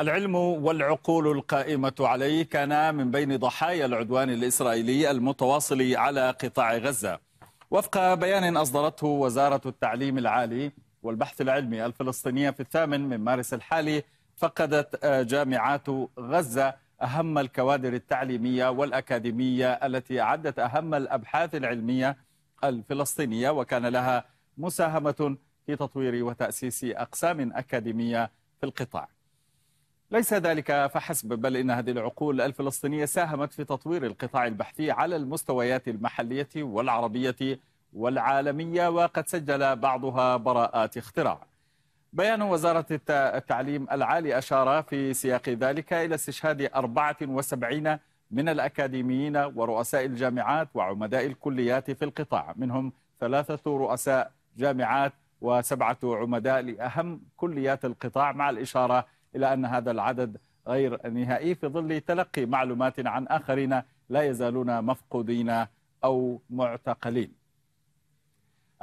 العلم والعقول القائمة عليه كان من بين ضحايا العدوان الإسرائيلي المتواصل على قطاع غزة وفق بيان أصدرته وزارة التعليم العالي والبحث العلمي الفلسطينية في الثامن من مارس الحالي فقدت جامعات غزة أهم الكوادر التعليمية والأكاديمية التي أعدت أهم الأبحاث العلمية الفلسطينية وكان لها مساهمة في تطوير وتأسيس أقسام أكاديمية في القطاع ليس ذلك فحسب بل إن هذه العقول الفلسطينية ساهمت في تطوير القطاع البحثي على المستويات المحلية والعربية والعالمية وقد سجل بعضها براءات اختراع بيان وزارة التعليم العالي أشار في سياق ذلك إلى استشهاد 74 من الأكاديميين ورؤساء الجامعات وعمداء الكليات في القطاع منهم ثلاثة رؤساء جامعات وسبعة عمداء لأهم كليات القطاع مع الإشارة إلى أن هذا العدد غير نهائي في ظل تلقي معلومات عن آخرين لا يزالون مفقودين أو معتقلين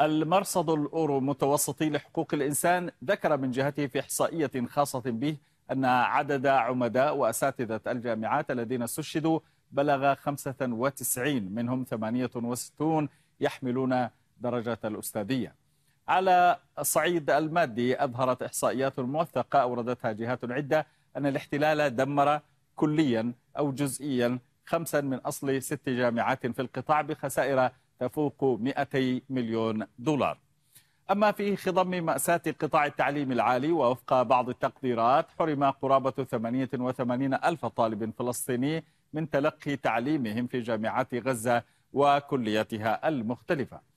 المرصد الأورو متوسطي لحقوق الإنسان ذكر من جهته في إحصائية خاصة به أن عدد عمداء وأساتذة الجامعات الذين استشهدوا بلغ 95 منهم 68 يحملون درجة الأستاذية على الصعيد المادي أظهرت إحصائيات موثقة أوردتها جهات عدة أن الاحتلال دمر كليا أو جزئيا خمسا من أصل ست جامعات في القطاع بخسائر تفوق 200 مليون دولار أما في خضم مأساة قطاع التعليم العالي ووفق بعض التقديرات حرم قرابة 88 ألف طالب فلسطيني من تلقي تعليمهم في جامعات غزة وكلياتها المختلفة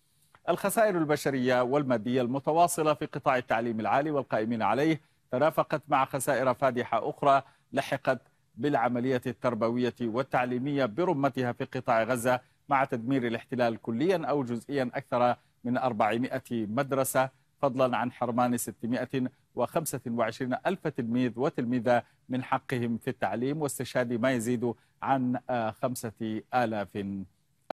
الخسائر البشرية والمادية المتواصلة في قطاع التعليم العالي والقائمين عليه ترافقت مع خسائر فادحة أخرى لحقت بالعملية التربوية والتعليمية برمتها في قطاع غزة مع تدمير الاحتلال كليا أو جزئيا أكثر من 400 مدرسة فضلا عن حرمان 625 ألف تلميذ وتلميذة من حقهم في التعليم واستشهاد ما يزيد عن 5000